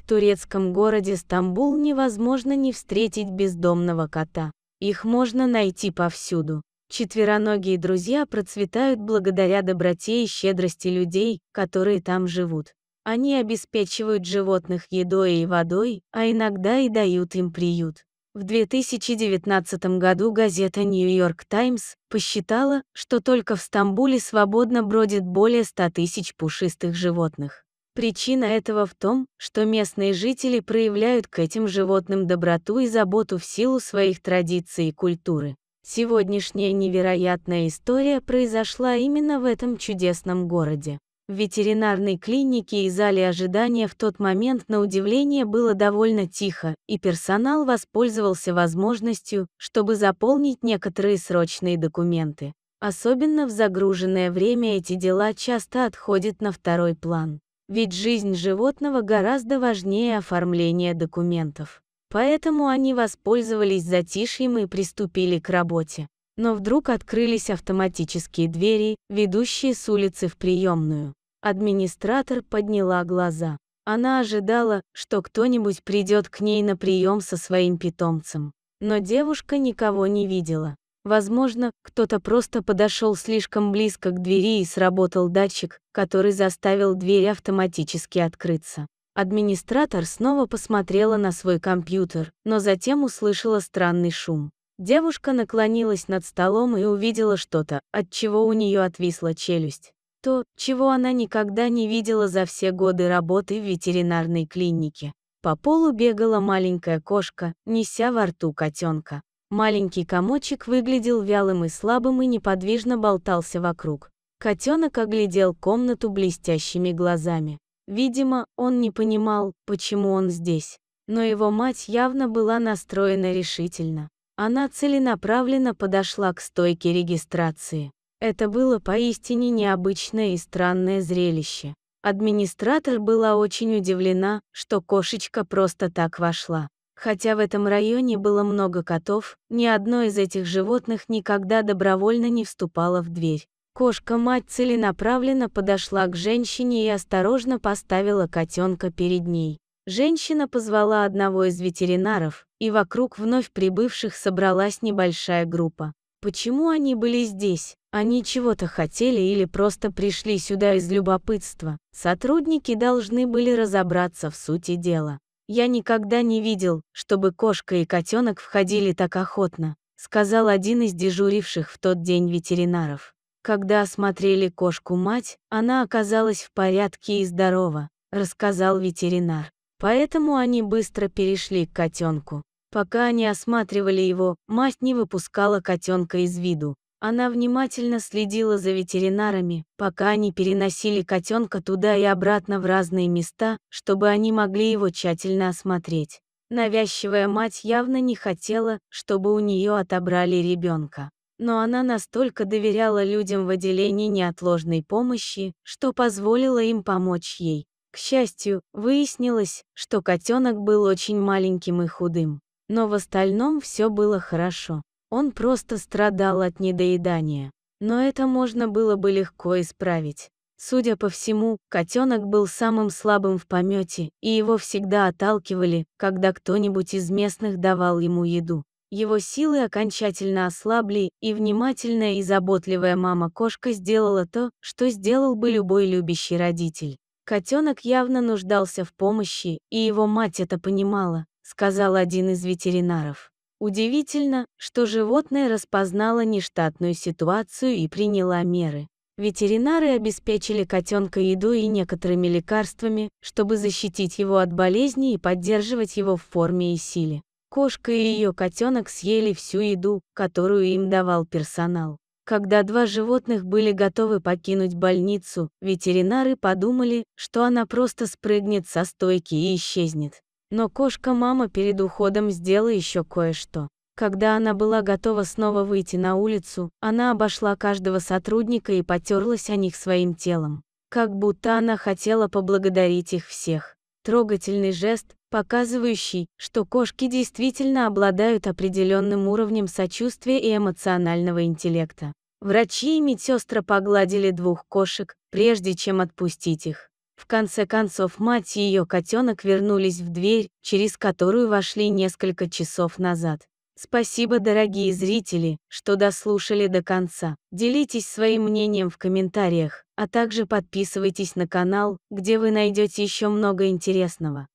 В турецком городе Стамбул невозможно не встретить бездомного кота. Их можно найти повсюду. Четвероногие друзья процветают благодаря доброте и щедрости людей, которые там живут. Они обеспечивают животных едой и водой, а иногда и дают им приют. В 2019 году газета New York Times посчитала, что только в Стамбуле свободно бродит более 100 тысяч пушистых животных. Причина этого в том, что местные жители проявляют к этим животным доброту и заботу в силу своих традиций и культуры. Сегодняшняя невероятная история произошла именно в этом чудесном городе. В ветеринарной клинике и зале ожидания в тот момент, на удивление, было довольно тихо, и персонал воспользовался возможностью, чтобы заполнить некоторые срочные документы. Особенно в загруженное время эти дела часто отходят на второй план. Ведь жизнь животного гораздо важнее оформления документов. Поэтому они воспользовались затишьем и приступили к работе. Но вдруг открылись автоматические двери, ведущие с улицы в приемную. Администратор подняла глаза. Она ожидала, что кто-нибудь придет к ней на прием со своим питомцем. Но девушка никого не видела. Возможно, кто-то просто подошел слишком близко к двери и сработал датчик, который заставил дверь автоматически открыться. Администратор снова посмотрела на свой компьютер, но затем услышала странный шум. Девушка наклонилась над столом и увидела что-то, от чего у нее отвисла челюсть. То, чего она никогда не видела за все годы работы в ветеринарной клинике. По полу бегала маленькая кошка, неся во рту котенка. Маленький комочек выглядел вялым и слабым и неподвижно болтался вокруг. Котенок оглядел комнату блестящими глазами. Видимо, он не понимал, почему он здесь. Но его мать явно была настроена решительно. Она целенаправленно подошла к стойке регистрации. Это было поистине необычное и странное зрелище. Администратор была очень удивлена, что кошечка просто так вошла. Хотя в этом районе было много котов, ни одно из этих животных никогда добровольно не вступало в дверь. Кошка-мать целенаправленно подошла к женщине и осторожно поставила котенка перед ней. Женщина позвала одного из ветеринаров, и вокруг вновь прибывших собралась небольшая группа. Почему они были здесь? Они чего-то хотели или просто пришли сюда из любопытства? Сотрудники должны были разобраться в сути дела. Я никогда не видел, чтобы кошка и котенок входили так охотно, сказал один из дежуривших в тот день ветеринаров. Когда осмотрели кошку-мать, она оказалась в порядке и здорова, рассказал ветеринар. Поэтому они быстро перешли к котенку. Пока они осматривали его, мать не выпускала котенка из виду. Она внимательно следила за ветеринарами, пока они переносили котенка туда и обратно в разные места, чтобы они могли его тщательно осмотреть. Навязчивая мать явно не хотела, чтобы у нее отобрали ребенка. Но она настолько доверяла людям в отделении неотложной помощи, что позволила им помочь ей. К счастью, выяснилось, что котенок был очень маленьким и худым. Но в остальном все было хорошо. Он просто страдал от недоедания. Но это можно было бы легко исправить. Судя по всему, котенок был самым слабым в помете, и его всегда отталкивали, когда кто-нибудь из местных давал ему еду. Его силы окончательно ослабли, и внимательная и заботливая мама-кошка сделала то, что сделал бы любой любящий родитель. Котенок явно нуждался в помощи, и его мать это понимала, сказал один из ветеринаров. Удивительно, что животное распознало нештатную ситуацию и приняло меры. Ветеринары обеспечили котенка едой и некоторыми лекарствами, чтобы защитить его от болезни и поддерживать его в форме и силе. Кошка и ее котенок съели всю еду, которую им давал персонал. Когда два животных были готовы покинуть больницу, ветеринары подумали, что она просто спрыгнет со стойки и исчезнет. Но кошка-мама перед уходом сделала еще кое-что. Когда она была готова снова выйти на улицу, она обошла каждого сотрудника и потерлась о них своим телом. Как будто она хотела поблагодарить их всех. Трогательный жест, показывающий, что кошки действительно обладают определенным уровнем сочувствия и эмоционального интеллекта. Врачи и медсестры погладили двух кошек, прежде чем отпустить их. В конце концов, мать и ее котенок вернулись в дверь, через которую вошли несколько часов назад. Спасибо, дорогие зрители, что дослушали до конца. Делитесь своим мнением в комментариях, а также подписывайтесь на канал, где вы найдете еще много интересного.